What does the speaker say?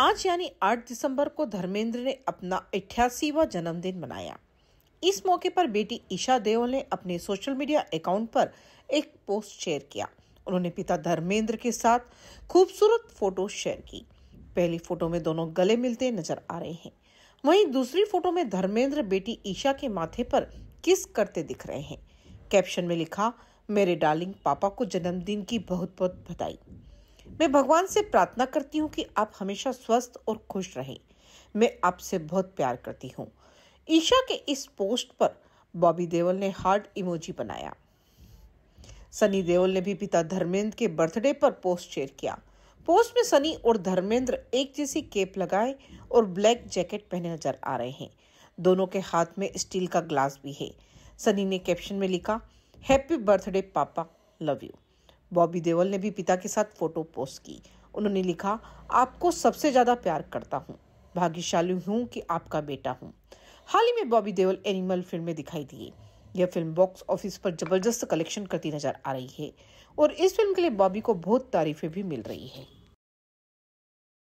आज यानी 8 दिसंबर को धर्मेंद्र ने अपना अठासीवा जन्मदिन मनाया इस मौके पर बेटी ईशा देओल ने अपने सोशल मीडिया अकाउंट पर एक पोस्ट शेयर किया उन्होंने पिता धर्मेंद्र के साथ खूबसूरत फोटो शेयर की पहली फोटो में दोनों गले मिलते नजर आ रहे हैं वहीं दूसरी फोटो में धर्मेंद्र बेटी ईशा के माथे पर किस करते दिख रहे हैं कैप्शन में लिखा मेरे डार्लिंग पापा को जन्मदिन की बहुत बहुत बधाई मैं भगवान से प्रार्थना करती हूँ कि आप हमेशा स्वस्थ और खुश रहें मैं आपसे बहुत प्यार करती हूँ ईशा के इस पोस्ट पर बॉबी देवल ने हार्ट इमोजी बनाया सनी देओल ने भी पिता धर्मेंद्र के बर्थडे पर पोस्ट शेयर किया पोस्ट में सनी और धर्मेंद्र एक जैसी केप लगाए और ब्लैक जैकेट पहने नजर आ रहे हैं दोनों के हाथ में स्टील का ग्लास भी है सनी ने कैप्शन में लिखा हैप्पी बर्थडे पापा लव यू बॉबी देवल ने भी पिता के साथ फोटो पोस्ट की उन्होंने लिखा आपको सबसे ज़्यादा प्यार करता हूँ भाग्यशाली हूँ कि आपका बेटा हूँ हाल ही में बॉबी देवल एनिमल फिल्म में दिखाई दिए यह फिल्म बॉक्स ऑफिस पर जबरदस्त कलेक्शन करती नजर आ रही है और इस फिल्म के लिए बॉबी को बहुत तारीफें भी मिल रही है